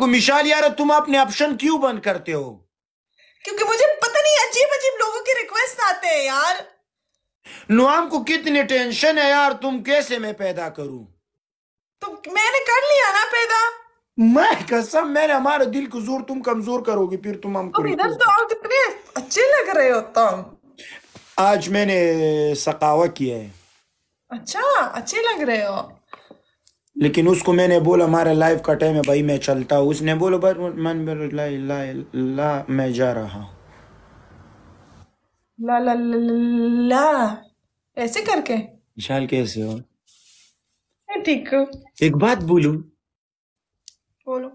को मिशाल यार तुम अपने ऑप्शन क्यों बंद करते हो क्योंकि मुझे पता नहीं अजीब अजीब लोगों के रिक्वेस्ट आते हैं यार नुआम को कितनी टेंशन है यार तुम कैसे मैं पैदा करूं तो मैंने कर लिया ना पैदा मैं कसम मैंने हमारे दिल को जोर तुम कमजोर करोगे फिर तुम हम तो इधर तो आप कितने अच्छे लग रहे हो तुम आज मैंने सकावा किया है अच्छा अच्छे लग रहे हो लेकिन उसको मैंने बोला हमारा लाइफ का टाइम है भाई मैं चलता हूँ उसने बोला बर मन ला, ला, ला मैं जा रहा हूँ ला ला ला ऐसे करके विशाल कैसे हो ठीक एक बात बोलू बोलो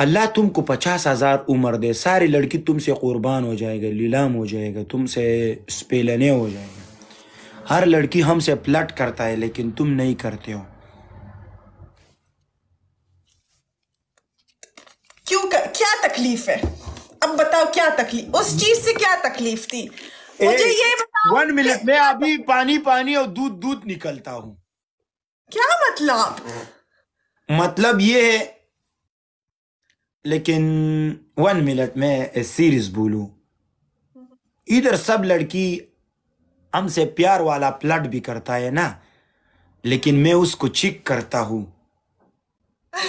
अल्लाह तुमको पचास हजार उम्र दे सारी लड़की तुमसे कुर्बान हो जाएगा लीलाम हो जाएगा तुमसे स्पेलने हो जाएगा हर लड़की हमसे प्लट करता है लेकिन तुम नहीं करते हो तकलीफ है अब बताओ क्या तकलीफ उस चीज से क्या तकलीफ थी मुझे ये वन मिनट में अभी पानी पानी और दूध दूध निकलता हूं क्या मतलब मतलब ये है लेकिन वन मिनट में सीरीज बोलू इधर सब लड़की हमसे प्यार वाला प्लट भी करता है ना लेकिन मैं उसको चिक करता हूं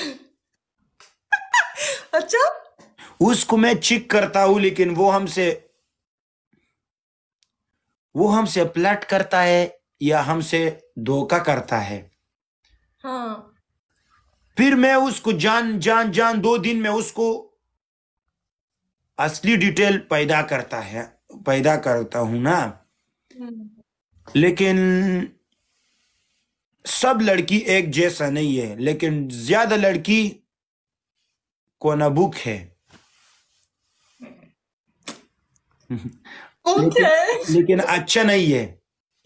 अच्छा उसको मैं चिक करता हूं लेकिन वो हमसे वो हमसे प्लट करता है या हमसे धोखा करता है हाँ। फिर मैं उसको जान जान जान दो दिन में उसको असली डिटेल पैदा करता है पैदा करता हूं ना हम्म। लेकिन सब लड़की एक जैसा नहीं है लेकिन ज्यादा लड़की कोनाबुक है okay. लेकिन, लेकिन अच्छा नहीं है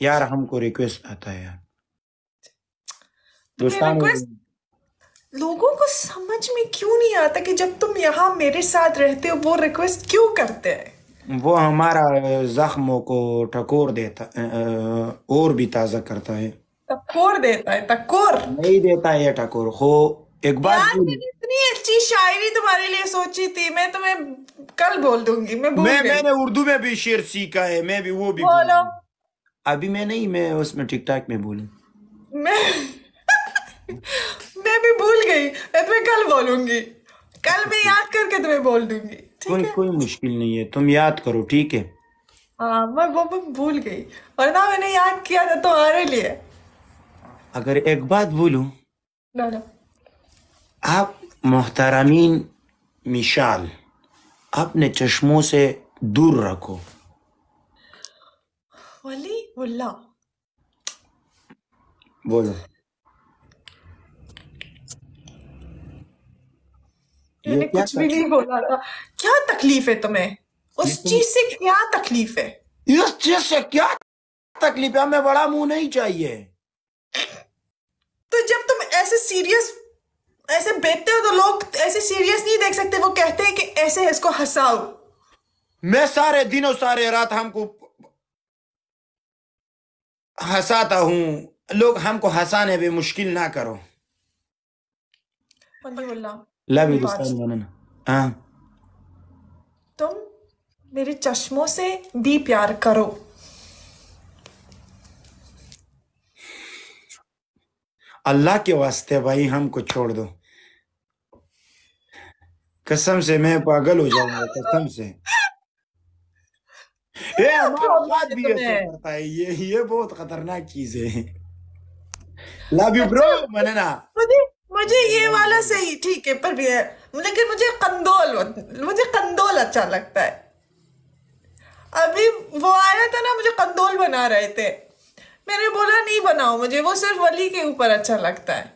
यार हमको रिक्वेस्ट आता है यार दोस्तों लोगों को समझ में क्यों नहीं आता कि जब तुम यहाँ मेरे साथ रहते हो वो रिक्वेस्ट क्यों करते हैं वो हमारा जख्मों को टकोर देता और भी ताजा करता है टकोर देता है टकोर नहीं देता है टकोर हो एक बार इतनी अच्छी शायरी तुम्हारे लिए सोची थी मैं तुम्हें कल बोल दूंगी मैं मैं मैंने उर्दू में भी शेर सीखा है मैं भी वो भी बोलो अभी मैं नहीं मैं उसमें टिक टाक में बोलू मैं मैं भी भूल गई मैं तुम्हें कल बोलूंगी कल मैं याद करके तुम्हें बोल दूंगी कोई कोई मुश्किल नहीं है तुम याद करो ठीक है हाँ मैं वो मैं भूल गई और ना मैंने याद किया था तुम्हारे लिए अगर एक बात बोलू ना ना आप मोहतरमीन मिशाल अपने चश्मों से दूर रखो वली बोलो मैंने कुछ भी नहीं बोला था क्या तकलीफ है तुम्हें उस तो- चीज से क्या तकलीफ है इस चीज से क्या तकलीफ है हमें बड़ा मुंह नहीं चाहिए तो जब तुम ऐसे सीरियस ऐसे बेचते हो तो लोग ऐसे सीरियस नहीं देख सकते वो कहते हैं कि ऐसे इसको हंसाओ मैं सारे दिनों सारे रात हमको हंसाता हूं लोग हमको हंसाने भी मुश्किल ना करो लव यू हाँ। तुम मेरे चश्मों से भी प्यार करो अल्लाह के वास्ते भाई हमको छोड़ दो कसम से मैं पागल हो जाऊंगा कसम से ये हमारा भी ऐसा करता है ये ये बहुत खतरनाक चीज है लव यू ब्रो मनना मुझे मुझे ये वाला सही ठीक है पर भी है लेकिन मुझे कंदोल मुझे कंदोल अच्छा लगता है अभी वो आया था ना मुझे कंदोल बना रहे थे मैंने बोला नहीं बनाओ मुझे वो सिर्फ वली के ऊपर अच्छा लगता है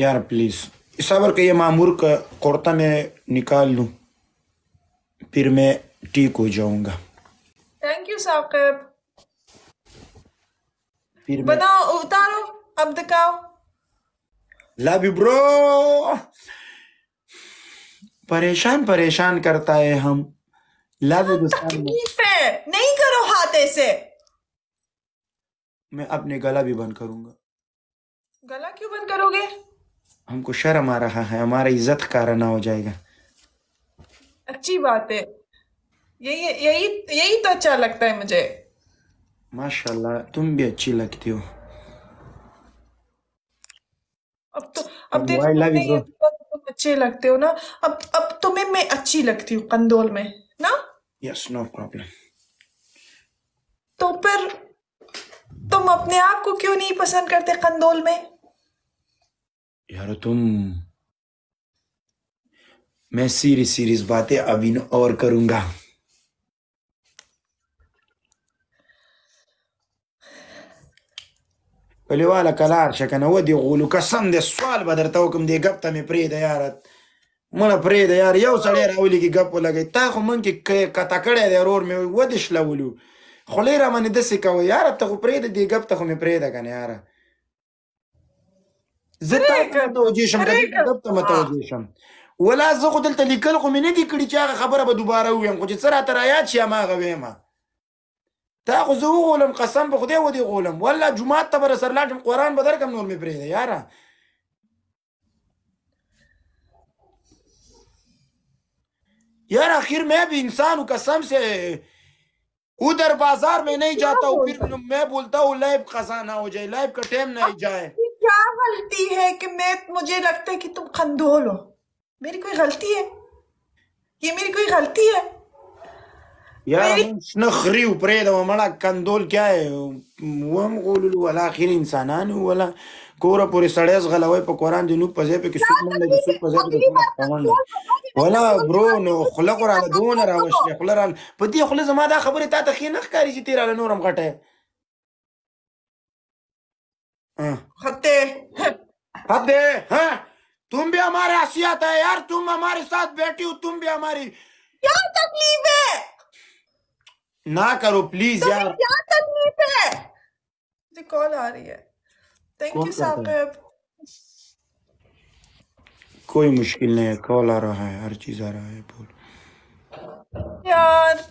यार प्लीज सबर के ये मामूर का कुर्ता मैं निकाल लूं फिर मैं ठीक हो जाऊंगा थैंक यू साहब फिर बनाओ उतारो अब दिखाओ लव यू ब्रो परेशान परेशान करता है हम लव तकलीफ है नहीं करो हाथ ऐसे मैं अपने गला भी बंद करूंगा गला क्यों बंद करोगे हमको शर्म आ रहा है हमारा इज्जत कारण ना हो जाएगा अच्छी बात है यही यही यही तो अच्छा लगता है मुझे माशाल्लाह तुम भी अच्छी लगती हो अब तो अब देखो तुम अच्छे लगते हो ना अब अब तुम्हें मैं अच्छी लगती हूँ कंदोल में ना यस नो प्रॉब्लम तो पर तुम अपने आप को क्यों नहीं पसंद करते कंदोल में यारो तुम मैं सीरीज सीरीज बातें अभी और करूंगा کلیواله کلار شه کنه ودې غولو قسم دې سوال به درته وکم دې ګپ ته مې پرېږده یاره مړه پرېږده یار یو سړی راولېږي ګپ ولګوي تا خو من کې کته کړی دی ورور مې ودې شلولو خولې رامنې داسې کوه یاره ته خو پرېږده دې ګپ ته خو مې پرېږده کنه یاره زه ته متوجه شم ته متوجه شم ولا زه خو دلته لیکل خو مې نه دي کړي چې هغه خبره به دوباره ویم خو چې څه راته رایاد شي هماغه ویم تا خو زه وغولم قسم به خدای ودې غولم والله جومات ته به رسر لاړ قرآن به درکم نور مې پرېږده یاره यार आखिर मैं भी इंसान हूँ कसम से उधर बाजार में नहीं जाता हूँ फिर मैं बोलता हूँ लाइव खजाना हो जाए लाइव का टाइम नहीं जाए क्या गलती है कि मैं मुझे लगता है कि तुम खंदोल हो मेरी कोई गलती है ये मेरी कोई गलती है يا شنخري وبريده ومړه کندول کای وم قول ولا اخر انسانان ولا کور پورې سړی غلوي په قران دی نو پځې په کې څوک منډه د څوک پځې په کې کومه ولا برو نو خلق را دون را وشي خلق را په دې خلک زما دا خبره تا ته خینخ کاری چې تیر نورم غټه खत्ते हाँ। खत्ते हाँ तुम भी हमारे आसियात है यार तुम हमारे साथ बैठी हो तुम भी हमारी क्या तकलीफ है ना करो प्लीज तो यार क्या तकलीफ है कॉल आ रही है थैंक यू साहब कोई मुश्किल नहीं है कॉल आ रहा है हर चीज आ रहा है बोल यार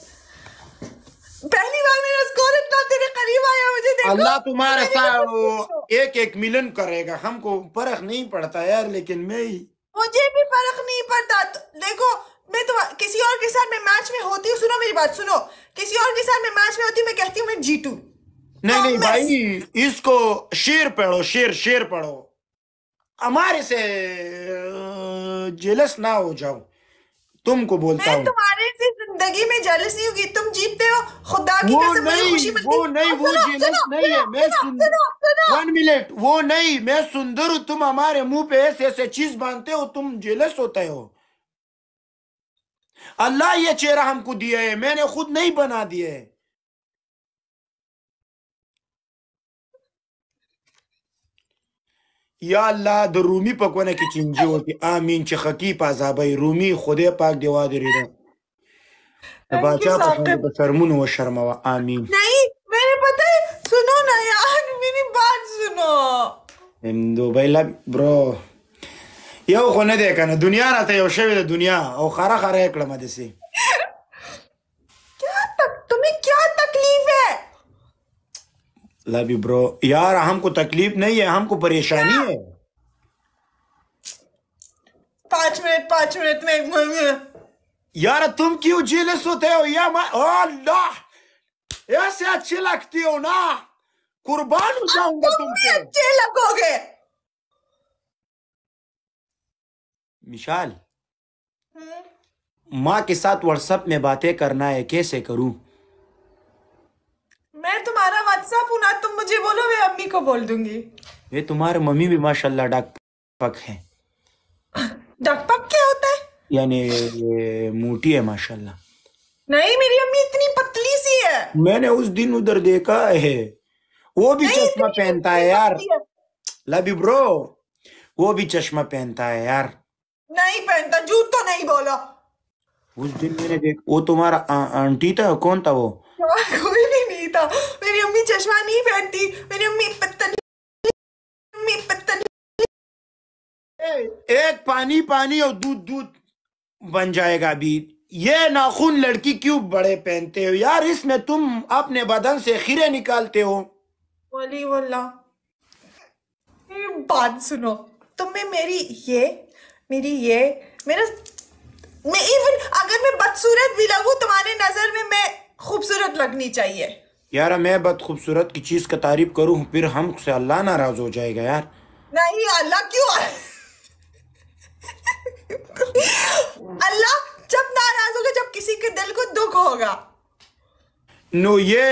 पहली बार मेरा स्कोर इतना तेरे करीब आया मुझे देखो अल्लाह तुम्हारा सा एक एक मिलन करेगा हमको फर्क नहीं पड़ता यार लेकिन मैं ही मुझे भी फर्क नहीं पड़ता तो देखो मैं तो किसी और के साथ में मैच में होती हूँ सुनो मेरी बात सुनो किसी और के साथ में मैच में होती हूँ मैं कहती हूँ मैं जीतू नहीं नहीं तो भाई इसको शेर पढ़ो शेर शेर पढ़ो हमारे से जेलस ना हो जाओ तुमको बोलता हूँ तुम्हारे से जिंदगी में जेलस नहीं होगी तुम जीतते हो खुदा की कसम मुझे खुशी मिलती वो नहीं वो जेलस नहीं है मैं वन मिनट वो नहीं मैं सुंदर हूँ तुम हमारे मुंह पे ऐसे ऐसे चीज बांधते हो तुम जेलस होते हो अल्लाह ये चेहरा हमको दिया है मैंने खुद नहीं बना दिया है یا الله د رومي په کونه کې چنجي وتی امين چې خکی په عذابې رومي خدای پاک دی واده ریده د بچا په شرمونو و شرموا امين نه مې پته سنو نه یا مې باد سنو ام دوبۍ لا برو یو خو نه دی کنه دنیا راته یو شوی د دنیا او خره خره کړم دسی लव यू ब्रो यार हमको तकलीफ नहीं है हमको परेशानी है पांच मिनट पांच मिनट में यार तुम क्यों जेलस होते हो या अल्लाह ऐसे अच्छे लगती हो ना कुर्बान हो जाऊंगा तुमसे अच्छे लगोगे मिशाल हम्म। माँ के साथ व्हाट्सएप में बातें करना है कैसे करूं तुम्हारा व्हाट्सएप हूँ ना तुम मुझे बोलो मैं अम्मी को बोल दूंगी ये तुम्हारे मम्मी भी माशाल्लाह डकपक है डकपक क्या होता है यानी मोटी है माशाल्लाह नहीं मेरी अम्मी इतनी पतली सी है मैंने उस दिन उधर देखा है वो भी चश्मा पहनता है यार लवी ब्रो वो भी चश्मा पहनता है यार नहीं पहनता झूठ तो नहीं बोला उस दिन मैंने देख वो तुम्हारा आंटी था कौन था वो चश्मा कोई भी नहीं था मेरी मम्मी चश्मा नहीं पहनती मेरी अम्मी पत्तन अम्मी पत्तन एक पानी पानी और दूध दूध बन जाएगा अभी ये नाखून लड़की क्यों बड़े पहनते हो यार इसमें तुम अपने बदन से खीरे निकालते हो वली वल्ला बात सुनो तुम्हें मेरी ये मेरी ये मेरा मैं इवन अगर मैं बदसूरत भी लगू तुम्हारी नजर में मैं खूबसूरत लगनी चाहिए यार मैं बद खूबसूरत की चीज का तारीफ करूँ फिर हम से अल्लाह नाराज हो जाएगा यार नहीं अल्लाह क्यों अल्लाह जब नाराज होगा जब किसी के दिल को दुख होगा नो ये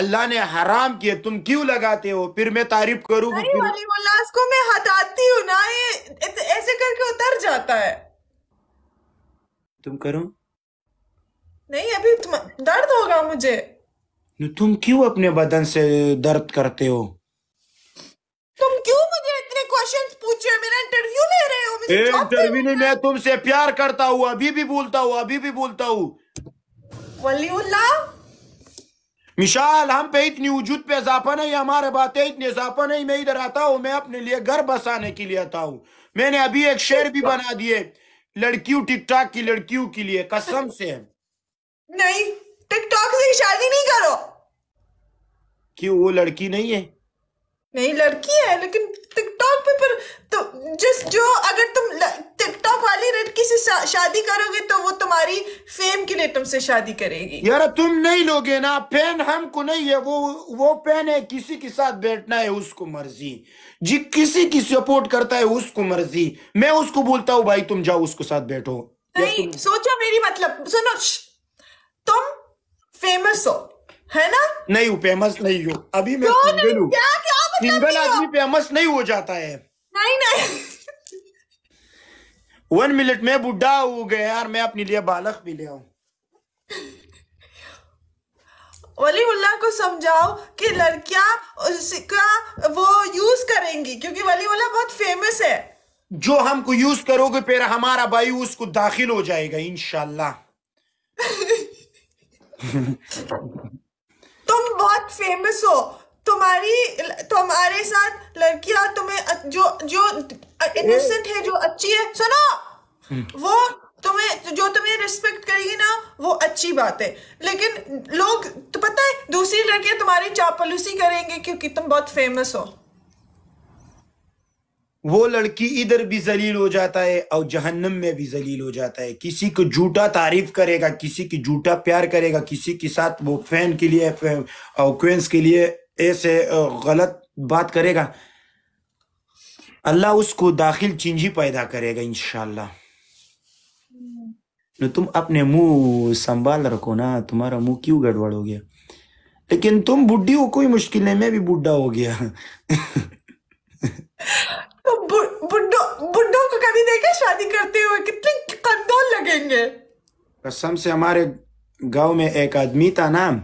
अल्लाह ने हराम किए तुम क्यों लगाते हो फिर मैं तारीफ करूँ को मैं हटाती हूँ ना ये ऐसे करके उतर जाता है तुम करो नहीं अभी तुम दर्द होगा मुझे तुम क्यों अपने बदन से दर्द करते हो तुम क्यों मुझे इतने क्वेश्चंस पूछ रहे हो मेरा इंटरव्यू ले रहे हो मुझे इंटरव्यू नहीं मैं तुमसे प्यार करता हूँ अभी भी बोलता हूँ अभी भी बोलता हूँ वलीउल्लाह मिशाल हम पे इतनी वजूद पे इजाफा नहीं हमारे बातें इतनी इजाफा नहीं मैं इधर आता हूँ मैं अपने लिए घर बसाने के लिए आता हूँ मैंने अभी एक शेर भी बना दिए लड़कियों टिकटॉक की लड़कियों के लिए कसम से नहीं टिकटॉक से शादी नहीं करो क्यों वो लड़की नहीं है नहीं लड़की है लेकिन टिकटॉक पे पर तो जिस जो अगर तुम टिकटॉक वाली लड़की से शा, शादी करोगे तो वो तुम्हारी फेम के लिए तुमसे शादी करेगी यार तुम नहीं लोगे ना पेन हमको नहीं है वो वो पेन है किसी के साथ बैठना है उसको मर्जी जी किसी की सपोर्ट करता है उसको मर्जी मैं उसको बोलता हूँ भाई तुम जाओ उसके साथ बैठो नहीं सोचो मेरी मतलब सुनो तुम फेमस हो है ना नहीं हूँ फेमस नहीं हूँ अभी मैं सिंगल मतलब सिंगल आदमी फेमस नहीं हो जाता है नहीं नहीं वन मिनट में बुढ़ा हो गया यार मैं अपने लिए बालक भी ले आऊं वलीउल्लाह को समझाओ कि लड़कियां उसका वो यूज करेंगी क्योंकि वलीउल्लाह बहुत फेमस है जो हमको यूज करोगे फिर हमारा भाई उसको दाखिल हो जाएगा इनशाला तुम बहुत फेमस हो तुम्हारी तुम्हारे साथ लड़कियां तुम्हें जो जो इनोसेंट है जो अच्छी है सुनो वो तुम्हें जो तुम्हें रिस्पेक्ट करेगी ना वो अच्छी बात है लेकिन लोग तो पता है दूसरी लड़कियां तुम्हारी चापलूसी करेंगे क्योंकि तुम बहुत फेमस हो वो लड़की इधर भी जलील हो जाता है और जहन्नम में भी जलील हो जाता है किसी को झूठा तारीफ करेगा किसी की झूठा प्यार करेगा किसी के साथ वो फैन के लिए क्वेंस के लिए ऐसे गलत बात करेगा अल्लाह उसको दाखिल चिंजी पैदा करेगा इनशाला तुम अपने मुंह संभाल रखो ना तुम्हारा मुंह क्यों गड़बड़ हो गया लेकिन तुम बुढ़ी हो कोई मुश्किल नहीं मैं भी बुढ़ा हो गया बुड्ढो बुड्ढों को कभी देखा शादी करते हुए कितने कंदोल लगेंगे कसम से हमारे गांव में एक आदमी था नाम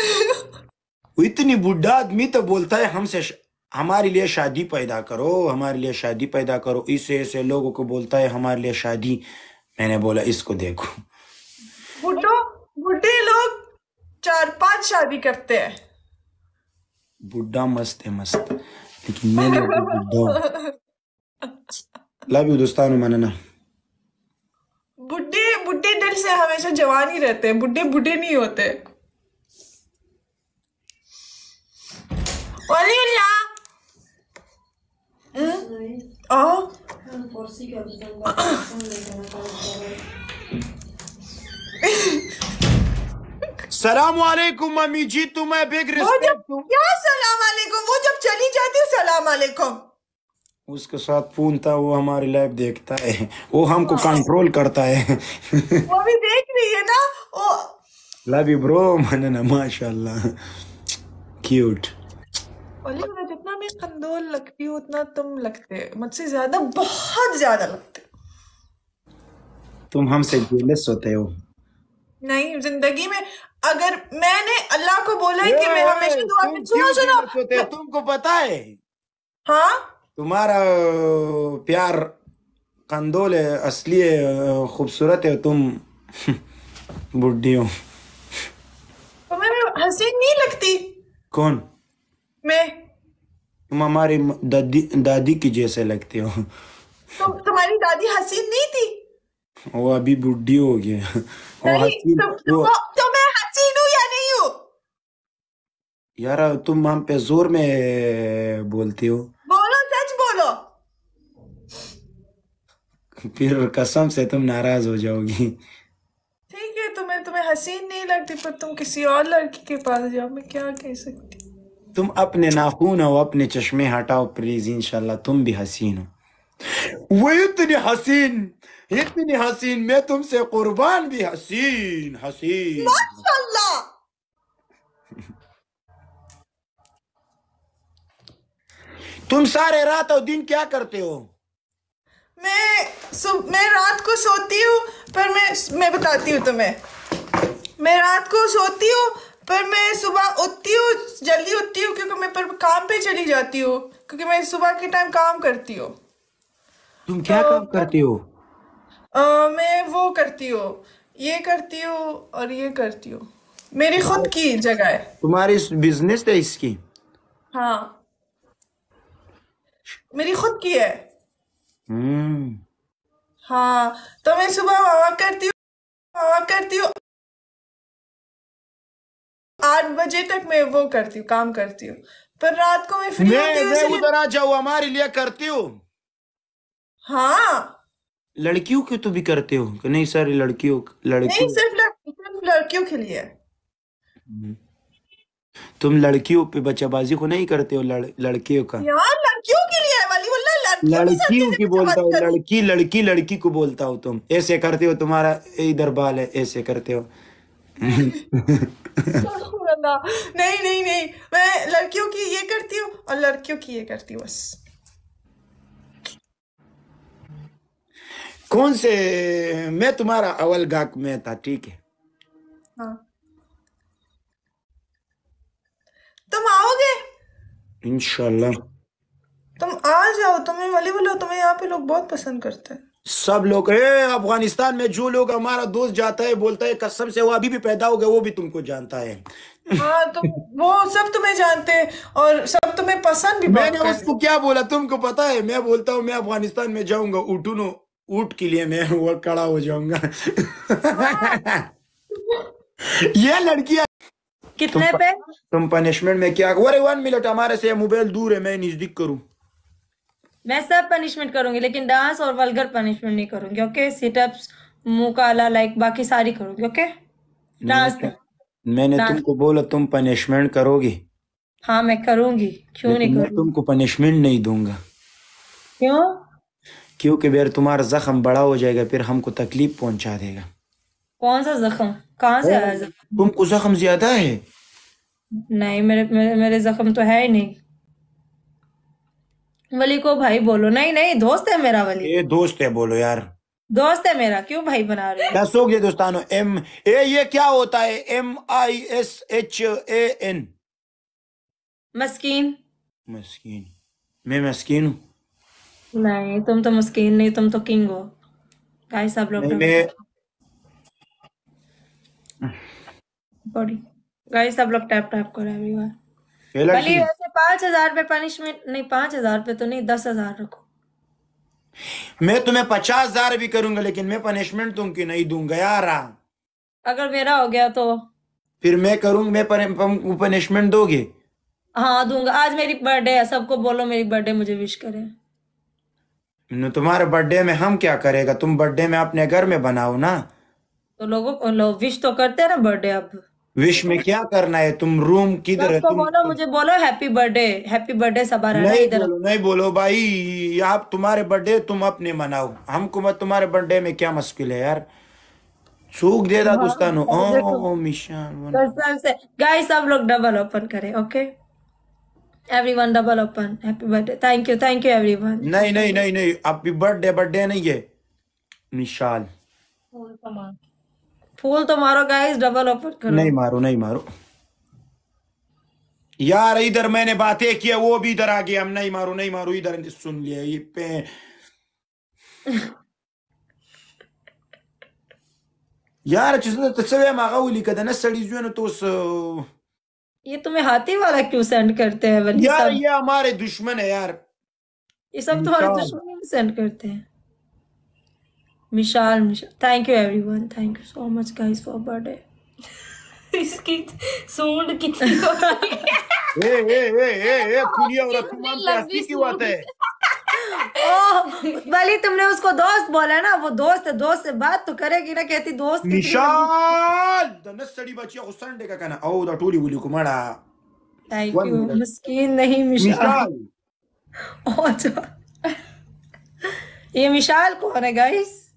इतनी बुढ़ा आदमी तो बोलता है हमसे हमारे लिए शादी पैदा करो हमारे लिए शादी पैदा करो इसे ऐसे लोगों को बोलता है हमारे लिए शादी मैंने बोला इसको देखो बुढ़ो बुढ़े लोग चार पांच शादी करते हैं बुढ़ा मस्त है मस्त लेकिन मैं बुढ़ा लव यू दोस्तान मनना बुढ़े बुढ़े दिल से हमेशा जवान ही रहते हैं बुढ़े बुढ़े नहीं होते वलीउल्लाह हम्म? Oh. सलाम वालेकुम मम्मी जी तुम्हें बिग रिस्पेक्ट क्या सलाम वालेकुम वो जब चली जाती है सलाम वालेकुम उसके साथ फोन था वो हमारी लाइफ देखता है वो हमको कंट्रोल हाँ। करता है वो भी देख रही है ना ओ लव यू ब्रो मैंने ना माशाल्लाह क्यूट ओलिवर जितना मैं कंदोल लगती हूँ उतना तुम लगते मुझसे ज्यादा बहुत ज्यादा लगते तुम हमसे जेलस होते हो नहीं जिंदगी में अगर मैंने अल्लाह को बोला है कि मैं हमेशा दुआ में सुनो सुनो तुमको पता है हाँ तुम्हारा प्यार कंदोल है असली है खूबसूरत है तुम बुढ़ी हो तो मैं हसीन नहीं लगती कौन मैं तुम हमारी दादी दादी की जैसे लगते हो तो तुम्हारी दादी हसीन नहीं थी वो अभी बुढ़ी हो गई तो-, तो, तो, तो, तो यार तुम हम पे जोर में बोलती हो बोलो सच बोलो फिर कसम से तुम नाराज हो जाओगी ठीक है तुम्हें तुम्हें हसीन नहीं लगती पर तुम किसी और लड़की के पास जाओ मैं क्या कह सकती तुम अपने नाखून हो अपने चश्मे हटाओ प्लीज इंशाल्लाह तुम भी हसीन हो वो इतनी हसीन इतनी हसीन मैं तुमसे कुर्बान भी हसीन हसीन तुम सारे रात और दिन क्या करते हो मैं सुब, मैं रात को सोती हूँ पर मैं मैं बताती हूँ तुम्हें मैं रात को सोती हूँ पर मैं सुबह उठती हूँ जल्दी उठती हूँ क्योंकि मैं पर काम पे चली जाती हूँ क्योंकि मैं सुबह के टाइम काम करती हूँ तुम क्या तो, काम करती हो आ, मैं वो करती हूँ ये करती हूँ और ये करती हूँ मेरी खुद की जगह है तुम्हारी बिजनेस है इसकी हाँ मेरी खुद की है hmm. हाँ तो मैं सुबह वॉक करती हूँ वॉक करती हूँ आठ बजे तक मैं वो करती हूँ काम करती हूँ पर रात को मैं फ्री होती हूँ मैं उधर आ जाऊँ हमारे लिए करती हूँ हाँ लड़कियों के तो भी करते हो कि नहीं सर लड़कियों लड़की नहीं सिर्फ लड़कियों लड़कियों के लिए हम्म। तुम लड़कियों पे बच्चाबाजी को नहीं करते हो लड़, लड़कियों का यार लड़कियों की बोलता हूँ लड़की लड़की लड़की को बोलता हूँ तुम ऐसे करते हो तुम्हारा इधर बाल है ऐसे करते हो नहीं नहीं नहीं मैं लड़कियों की ये करती हूँ और लड़कियों की ये करती हूँ बस कौन से मैं तुम्हारा अवल गाक में था ठीक है हाँ। तुम आओगे इंशाल्लाह तुम आ जाओ तुम्हें वाली बोलो तुम्हें यहाँ पे लोग बहुत पसंद करते हैं सब लोग ए अफगानिस्तान में जो लोग हमारा दोस्त जाता है बोलता है कसम से वो अभी भी पैदा हो गया वो भी तुमको जानता है हाँ तो वो सब तुम्हें जानते हैं और सब तुम्हें पसंद भी मैंने उसको क्या बोला तुमको पता है मैं बोलता हूँ मैं अफगानिस्तान में जाऊंगा उठूनो ऊट के लिए मैं वो कड़ा हो जाऊंगा ये लड़कियां कितने तुम, पे तुम पनिशमेंट में क्या अरे वन मिनट हमारे से मोबाइल दूर है मैं नजदीक करूँ मैं सब पनिशमेंट करूंगी लेकिन डांस और वल्गर पनिशमेंट नहीं करूंगी ओके सिटअप्स मुंह काला लाइक बाकी सारी करूंगी ओके डांस मैंने तुमको बोला तुम पनिशमेंट करोगी हाँ मैं करूंगी क्यों नहीं करूंगी तुमको पनिशमेंट नहीं दूंगा क्यों क्योंकि बेर तुम्हारा जख्म बड़ा हो जाएगा फिर हमको तकलीफ पहुंचा देगा कौन सा जख्म कहाँ से आया जख्म तुमको जख्म ज्यादा है नहीं मेरे मेरे, मेरे जख्म तो है ही नहीं वली को भाई बोलो नहीं नहीं दोस्त है मेरा वली ये दोस्त है बोलो यार दोस्त है मेरा क्यों भाई बना रहे हो दसोग ये दोस्तानो एम ए ये क्या होता है M I S H A N मस्कीन मस्कीन मैं मस्कीन हूँ नहीं तुम तो मस्कीन नहीं तुम तो किंग हो गाइस आप लोग बॉडी गाइस सब लोग टैप टैप करो एवरीवन ये भले वैसे पांच हजार पे पनिशमेंट नहीं पांच हजार पे तो नहीं दस हजार रखो मैं तुम्हें पचास हजार भी करूंगा लेकिन मैं पनिशमेंट तुम तुमकी नहीं दूंगा यार अगर मेरा हो गया तो फिर मैं करूंगा मैं पनिशमेंट दोगे हाँ दूंगा आज मेरी बर्थडे है सबको बोलो मेरी बर्थडे मुझे विश करे तुम्हारे बर्थडे में हम क्या करेगा तुम बर्थडे में अपने घर में बनाओ ना तो लोगों को लो, विश तो करते हैं ना बर्थडे अब विश में क्या करना है तुम रूम किधर है तुम बोलो तो- मुझे बोलो happy birthday happy birthday Saba नहीं इधर बोलो नहीं बोलो भाई आप तुम्हारे बर्थडे तुम अपने मनाओ हमको मत तुम्हारे बर्थडे में क्या मुश्किल है यार सूख दे दा दोस्तों ओ ओ मिशन कसम से गाइस सब लोग डबल ओपन करें okay everyone double open happy birthday thank you thank you everyone नहीं नहीं नहीं नहीं हैप्पी बर्थडे बर्थडे नहीं है मिशाल फूल तो मारो गाइस डबल ओपन करो नहीं मारो नहीं मारो यार इधर मैंने बातें की वो भी इधर आ गया हम नहीं मारो नहीं मारो इधर सुन लिया ये पे यार जिसने तस्वीर मांगा वो लिखा था ना सड़ी जो है ना तो उस ये तुम्हें हाथी वाला क्यों सेंड करते हैं यार ये हमारे दुश्मन है यार ये सब तुम्हारे दुश्मन सेंड करते हैं Vishal thank you one thank you so much guys for birthday इसकी सूंड कितनी ए ए ए ए ए पूरी और की बात है तुमने उसको दोस्त बोला ना वो दोस्त है दोस्त से बात तो करेगी ना कहती दोस्त निशान बच्ची का कहना ओ द तो टोली बोली को मारा थैंक यू नहीं मिशाल ये मिशाल कौन है गाइस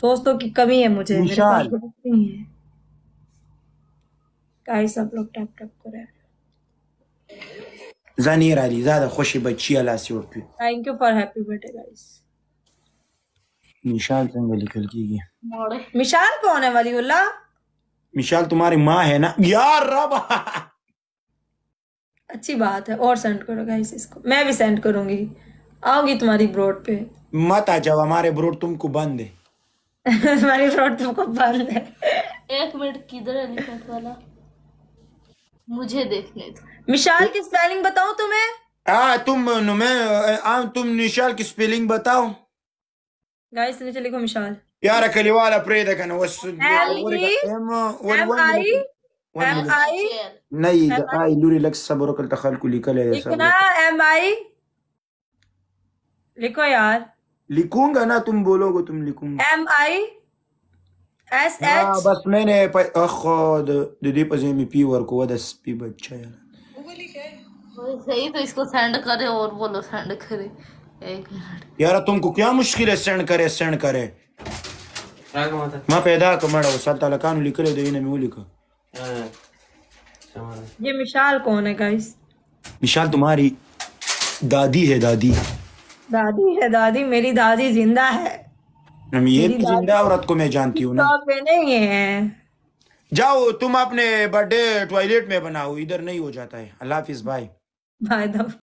दोस्तों की कमी है मुझे मेरे पास दोस्त नहीं है गाइस आप लोग टैप टैप कर रहे हैं زنی رادی زده خوشی بچی لاسی ورکی thank you for happy birthday guys Mishal संग څنګه لیکل کیږي मिशाल कौन है वली उल्ला मिशाल तुम्हारी माँ है ना यार रब अच्छी बात है और सेंड करो गाइस इसको मैं भी सेंड करूंगी आऊंगी तुम्हारी ब्रोड पे मत आ जाओ हमारे ब्रोड तुमको बंद है हमारी फ्रॉड तुमको बंद है एक मिनट किधर है एलिफेंट वाला मुझे देखने दो मिशाल की स्पेलिंग बताओ तुम्हें आ, तुम मैं आ, तुम निशाल की स्पेलिंग बताओ गाइस नीचे लिखो मिशाल यार अकेले वाला अप्रेद है कहना वस एम आई एम आई नहीं आई लूरी लक्स सबर कल तखल को लिखा ले इतना एम आई लिखो यार लिखूंगा ना तुम बोलोगे तुम लिखूंगा एम आई एस एच बस मैंने खुद दीदी में पी वर को दस पी बच्चा यार सही तो इसको सेंड करे और बोलो सेंड करे एक मिनट यार तुमको क्या मुश्किल है सेंड करे सेंड करे मां पैदा कमड़ा वो सात ताला कान लिख रहे देने में वो लिखा ये मिशाल कौन है गाइस मिशाल तुम्हारी दादी है दादी दादी है दादी मेरी दादी जिंदा है ये जिंदा औरत को मैं जानती हूँ जाओ तुम अपने बर्थडे टॉयलेट में बनाओ इधर नहीं हो जाता है अल्लाह हाफिज भाई भाई